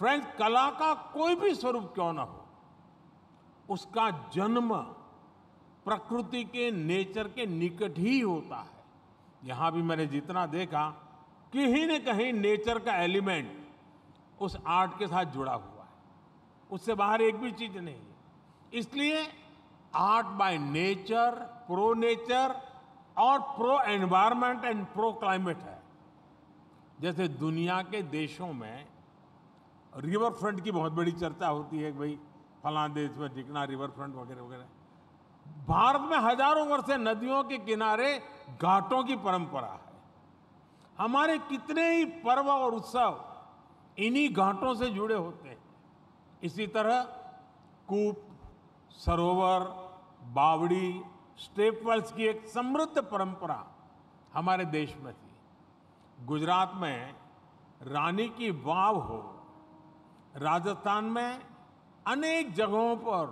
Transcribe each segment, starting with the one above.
friend कला का कोई भी स्वरूप क्यों ना हो उसका जन्म प्रकृति के नेचर के निकट ही होता है यहां भी मैंने जितना देखा कहीं न कहीं नेचर का एलिमेंट उस आर्ट के साथ जुड़ा हुआ है उससे बाहर एक भी चीज नहीं है इसलिए art by nature pro nature और pro environment and pro climate है जैसे दुनिया के देशों में रिवर फ्रंट की बहुत बड़ी चर्चा होती है भाई फला देश में टिकना रिवर फ्रंट वगैरह वगैरह भारत में हजारों वर्ष से नदियों के किनारे घाटों की परंपरा है हमारे कितने ही पर्व और उत्सव इन्हीं घाटों से जुड़े होते हैं इसी तरह कूप सरोवर बावड़ी स्टेपल्स की एक समृद्ध परंपरा हमारे देश में थी गुजरात में रानी की वाव हो राजस्थान में अनेक जगहों पर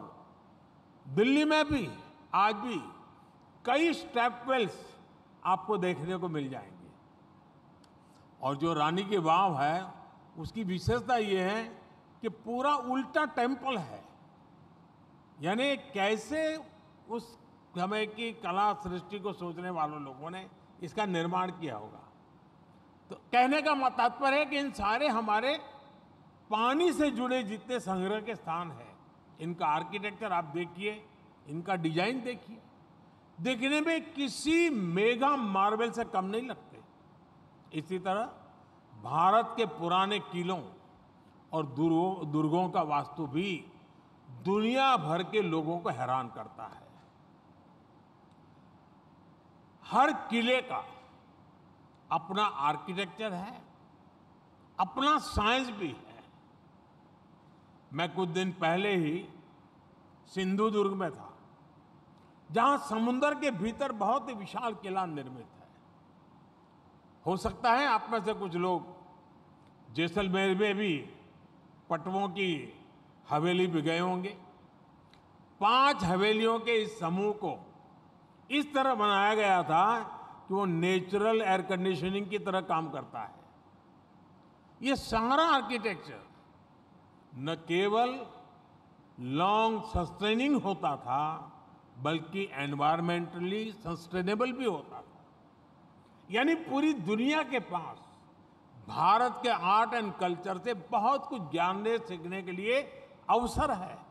दिल्ली में भी आज भी कई स्टेप वेल्स आपको देखने को मिल जाएंगे और जो रानी की वाव है उसकी विशेषता ये है कि पूरा उल्टा टेम्पल है यानी कैसे उस समय की कला सृष्टि को सोचने वालों लोगों ने इसका निर्माण किया होगा तो कहने का तात्पर्य मतलब है कि इन सारे हमारे पानी से जुड़े जितने संग्रह के स्थान हैं इनका आर्किटेक्चर आप देखिए इनका डिजाइन देखिए देखने में किसी मेगा मार्बल से कम नहीं लगते इसी तरह भारत के पुराने किलों और दुर्गों दुर्गों का वास्तु भी दुनिया भर के लोगों को हैरान करता है हर किले का अपना आर्किटेक्चर है अपना साइंस भी है मैं कुछ दिन पहले ही सिंधुदुर्ग में था जहां समुन्द्र के भीतर बहुत ही विशाल किला निर्मित है हो सकता है आप में से कुछ लोग जैसलमेर में भी पटवों की हवेली भी गए होंगे पांच हवेलियों के इस समूह को इस तरह बनाया गया था कि वो नेचुरल एयर कंडीशनिंग की तरह काम करता है ये सारा आर्किटेक्चर न केवल लॉन्ग सस्टेनिंग होता था बल्कि एनवायरमेंटली सस्टेनेबल भी होता था यानी पूरी दुनिया के पास भारत के आर्ट एंड कल्चर से बहुत कुछ जानने सीखने के लिए अवसर है